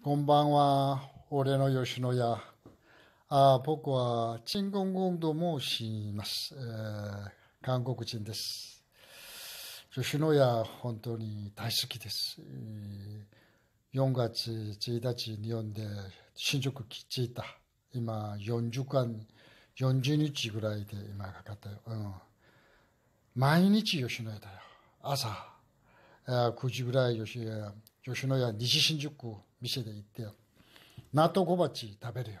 こんばんは、俺の吉野家。あ僕は、チンゴンゴンと申します、えー、韓国人です。吉野家、本当に大好きです。4月1日、日本で新宿に着いた。今、40間、40日ぐらいで今かかったよ。うん、毎日吉野家だよ。朝。9時ぐらい吉吉野家西新宿区店で行って納豆小鉢食べるよ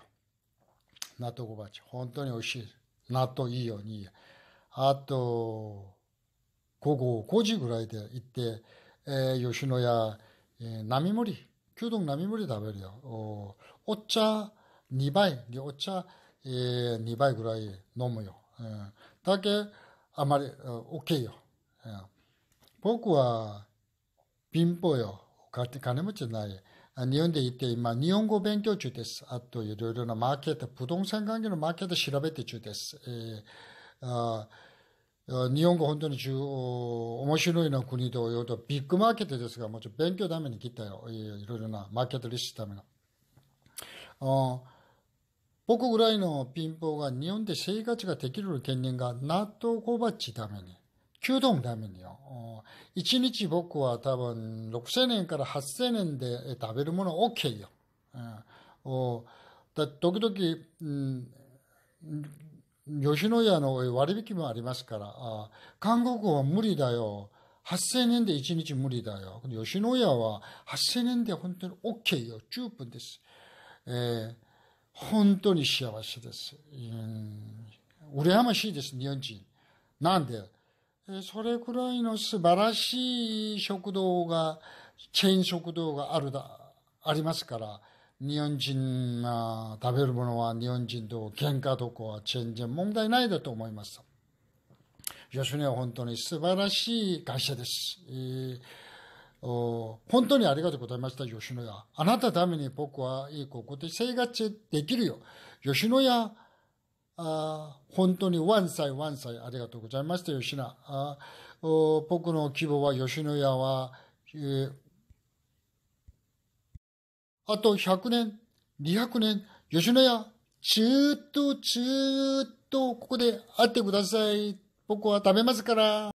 納豆小鉢本当においしい納豆いいようにあと午後5時ぐらいで行って、えー、吉野家、えー、並盛り牛丼並盛り食べるよおお茶2倍、お茶、えー、2倍ぐらい飲むよ、うん、だけあまり OK よ、うん、僕は貧乏よ。金持ちじゃない。日本で言って今、日本語勉強中です。あと、いろいろなマーケット、不動産関係のマーケット調べて中です。えー、あ日本語本当に中面白いな国と言うと、ビッグマーケットですが、もちろん勉強ために来たよ。いろいろなマーケットリストための。あ僕ぐらいの貧乏が日本で生活ができる権限が納豆小鉢ために。9度もダメだよ。1日僕は多分6000円から8000円で食べるもの OK よ。うん、だ時々、うん、吉野家の割引もありますから、韓国は無理だよ。8000円で1日無理だよ。吉野家は8000円で本当に OK よ。十分です。えー、本当に幸せです。うん、羨ましいです、日本人。なんでそれくらいの素晴らしい食堂が、チェーン食堂があるだ、ありますから、日本人が食べるものは日本人と喧嘩とかは全然問題ないだと思います。吉野は本当に素晴らしい会社です。えー本当にありがとうございました、吉野家。あなたために僕はいいここで生活できるよ。吉野家あ本当にワンサイワンサイありがとうございました、吉野。あ僕の希望は吉野家は、えあと100年、200年、吉野家、ずっとずっとここで会ってください。僕は食べますから。